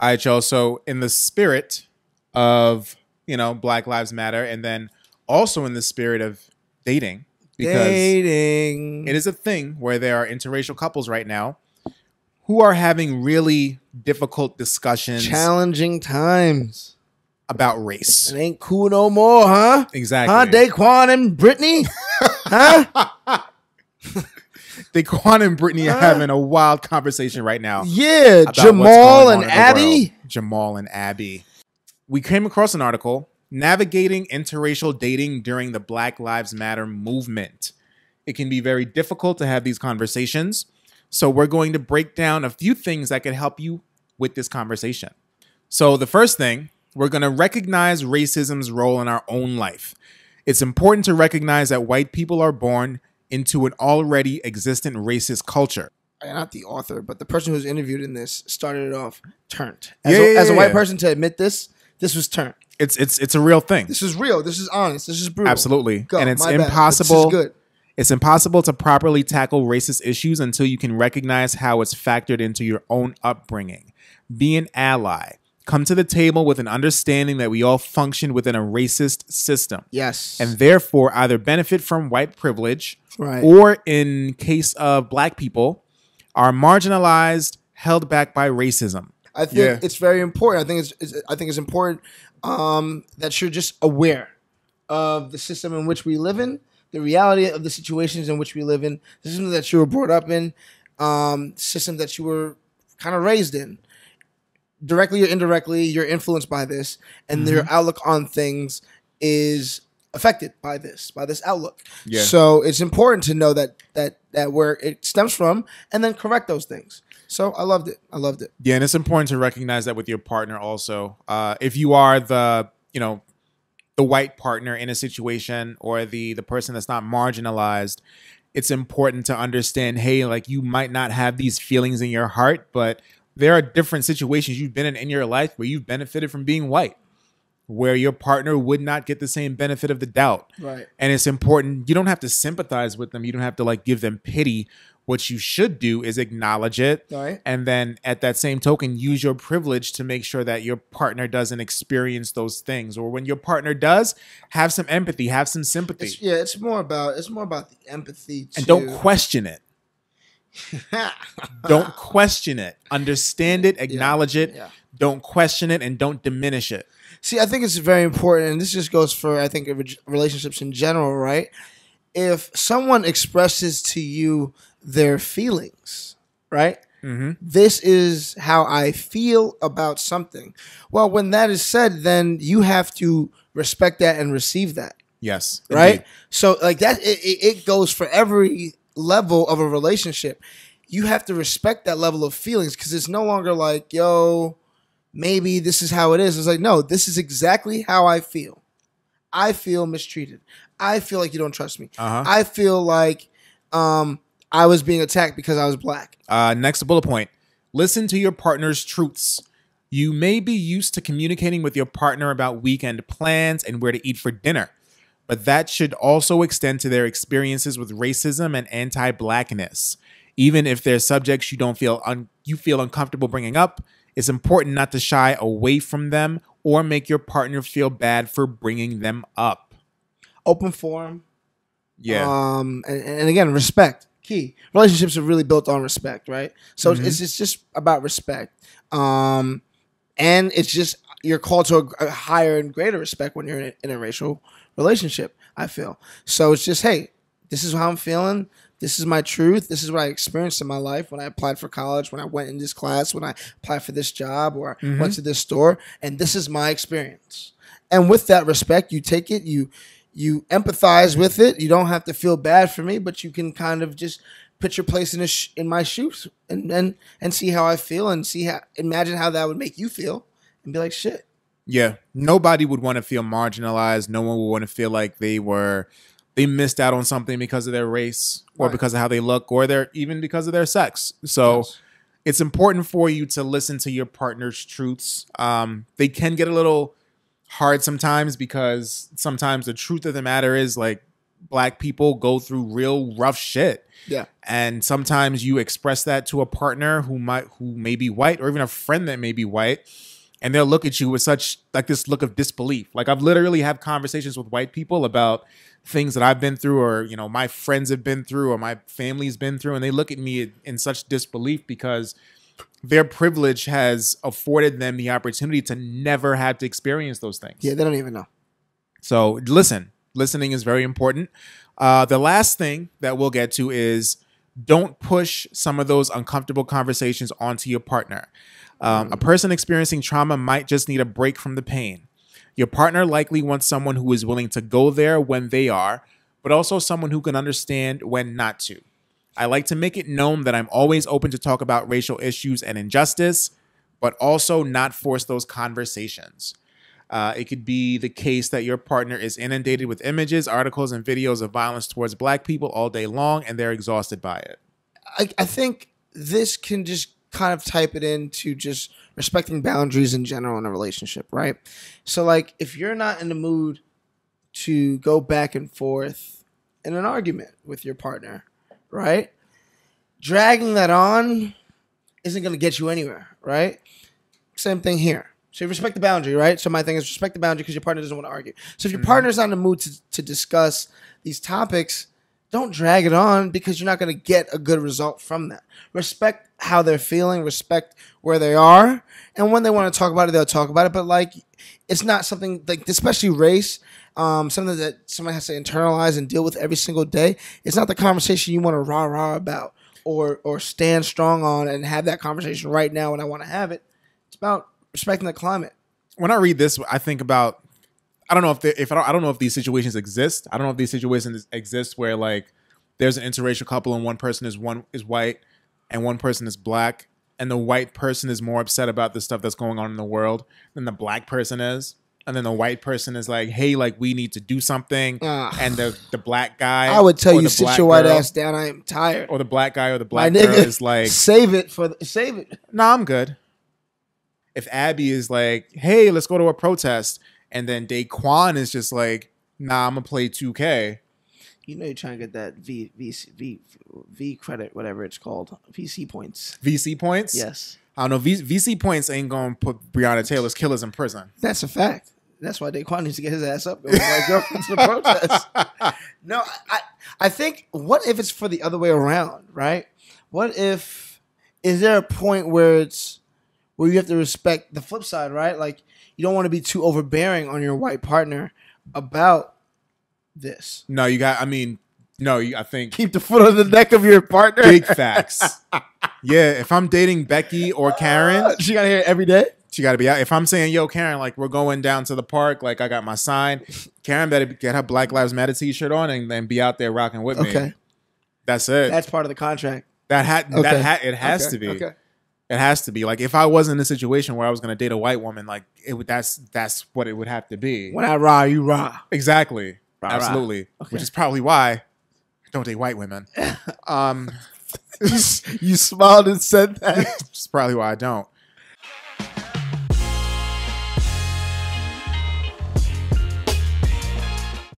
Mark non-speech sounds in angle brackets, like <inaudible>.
IHL. So, in the spirit of you know Black Lives Matter, and then also in the spirit of dating, because dating it is a thing where there are interracial couples right now who are having really difficult discussions, challenging times about race. It ain't cool no more, huh? Exactly. Huh, Daquan and Brittany, <laughs> huh? <laughs> Daquan <laughs> and Brittany are uh. having a wild conversation right now. Yeah, Jamal and Abby. Jamal and Abby. We came across an article navigating interracial dating during the Black Lives Matter movement. It can be very difficult to have these conversations. So, we're going to break down a few things that could help you with this conversation. So, the first thing, we're going to recognize racism's role in our own life. It's important to recognize that white people are born into an already existent racist culture. Not the author, but the person who's interviewed in this started it off turned. As, yeah, a, yeah, as a white yeah. person to admit this, this was turned. It's it's it's a real thing. This is real. This is honest. This is brutal. Absolutely. Go, and it's impossible. good. It's impossible to properly tackle racist issues until you can recognize how it's factored into your own upbringing. Be an ally come to the table with an understanding that we all function within a racist system. Yes. And therefore either benefit from white privilege right. or in case of black people are marginalized, held back by racism. I think yeah. it's very important. I think it's, it's I think it's important um, that you're just aware of the system in which we live in, the reality of the situations in which we live in, the system that you were brought up in, um, system that you were kind of raised in directly or indirectly, you're influenced by this, and mm-hmm. your outlook on things is affected by this by this outlook. Yeah. So it's important to know that that that where it stems from, and then correct those things. So I loved it. I loved it. Yeah, and it's important to recognize that with your partner also. Uh, if you are the you know the white partner in a situation or the the person that's not marginalized it's important to understand hey like you might not have these feelings in your heart but there are different situations you've been in in your life where you've benefited from being white where your partner would not get the same benefit of the doubt. Right. And it's important you don't have to sympathize with them, you don't have to like give them pity. What you should do is acknowledge it. Right. And then at that same token use your privilege to make sure that your partner doesn't experience those things or when your partner does, have some empathy, have some sympathy. It's, yeah, it's more about it's more about the empathy too. And don't question it. <laughs> don't question it. Understand it, acknowledge yeah. it. Yeah. Don't question it and don't diminish it. See, I think it's very important, and this just goes for, I think, relationships in general, right? If someone expresses to you their feelings, right? Mm-hmm. This is how I feel about something. Well, when that is said, then you have to respect that and receive that. Yes. Right? Indeed. So, like, that, it, it goes for every level of a relationship, you have to respect that level of feelings because it's no longer like, yo, maybe this is how it is. It's like, no, this is exactly how I feel. I feel mistreated. I feel like you don't trust me. Uh-huh. I feel like um, I was being attacked because I was black. Uh, next bullet point listen to your partner's truths. You may be used to communicating with your partner about weekend plans and where to eat for dinner but that should also extend to their experiences with racism and anti-blackness. Even if they're subjects you don't feel un- you feel uncomfortable bringing up, it's important not to shy away from them or make your partner feel bad for bringing them up. Open forum. Yeah. Um, and, and again, respect key. Relationships are really built on respect, right? So mm-hmm. it's, it's just about respect. Um, and it's just you're called to a, higher and greater respect when you're in an interracial relationship. I feel so. It's just hey, this is how I'm feeling. This is my truth. This is what I experienced in my life when I applied for college, when I went in this class, when I applied for this job, or mm-hmm. went to this store, and this is my experience. And with that respect, you take it, you you empathize with it. You don't have to feel bad for me, but you can kind of just put your place in sh- in my shoes and, and and see how I feel and see how imagine how that would make you feel and be like, shit. Yeah. Nobody would want to feel marginalized. No one would want to feel like they were they missed out on something because of their race or right. because of how they look or their even because of their sex. So yes. it's important for you to listen to your partner's truths. Um, they can get a little hard sometimes because sometimes the truth of the matter is like black people go through real rough shit. Yeah. And sometimes you express that to a partner who might who may be white or even a friend that may be white and they'll look at you with such like this look of disbelief. Like I've literally have conversations with white people about things that I've been through or you know my friends have been through or my family's been through and they look at me in such disbelief because their privilege has afforded them the opportunity to never have to experience those things. Yeah, they don't even know. So listen, listening is very important. Uh, the last thing that we'll get to is don't push some of those uncomfortable conversations onto your partner. Um, a mm-hmm. person experiencing trauma might just need a break from the pain. Your partner likely wants someone who is willing to go there when they are, but also someone who can understand when not to. I like to make it known that I'm always open to talk about racial issues and injustice, but also not force those conversations. Uh, it could be the case that your partner is inundated with images, articles, and videos of violence towards black people all day long, and they're exhausted by it. I, I think this can just kind of type it into just respecting boundaries in general in a relationship, right? So, like, if you're not in the mood to go back and forth in an argument with your partner, right? Dragging that on isn't going to get you anywhere, right? Same thing here. So you respect the boundary, right? So my thing is respect the boundary because your partner doesn't want to argue. So if your mm-hmm. partner's not in the mood to, to discuss these topics, don't drag it on because you're not going to get a good result from that. Respect how they're feeling, respect where they are, and when they want to talk about it, they'll talk about it. But like, it's not something like, especially race, um, something that someone has to internalize and deal with every single day. It's not the conversation you want to rah rah about or or stand strong on and have that conversation right now when I want to have it. It's about respecting the climate. When I read this, I think about I don't know if they, if I don't, I don't know if these situations exist. I don't know if these situations exist where like there's an interracial couple and one person is one is white and one person is black and the white person is more upset about the stuff that's going on in the world than the black person is and then the white person is like hey like we need to do something uh, and the the black guy i would tell you sit your white girl, ass down i am tired or the black guy or the black girl nigga, is like save it for the, save it no nah, i'm good if abby is like hey let's go to a protest and then Daquan is just like, nah, I'm gonna play 2K. You know you're trying to get that V V V V credit, whatever it's called, VC points. VC points. Yes. I don't know. V, VC points ain't gonna put Breonna Taylor's killers in prison. That's a fact. That's why Daquan needs to get his ass up and go through to the protest. <laughs> No, I I think what if it's for the other way around, right? What if is there a point where it's where you have to respect the flip side, right? Like you don't want to be too overbearing on your white partner about this. No, you got. I mean, no, I think keep the foot on the neck of your partner. Big <laughs> facts. yeah, if I'm dating Becky or Karen, uh, <laughs> she got here every day. She got to be out. If I'm saying, "Yo, Karen, like we're going down to the park, like I got my sign," Karen better get her Black Lives Matter T-shirt on and then be out there rocking with okay. me. Okay, that's it. That's part of the contract. That hat. Okay. That hat. It has okay. to be. Okay. It has to be like if I was in a situation where I was going to date a white woman, like it would that's that's what it would have to be. When I rah, you rah. Exactly. Rah, Absolutely. Rah. Okay. Which is probably why I don't date white women. <laughs> um, <laughs> you smiled and said that. <laughs> It's probably why I don't.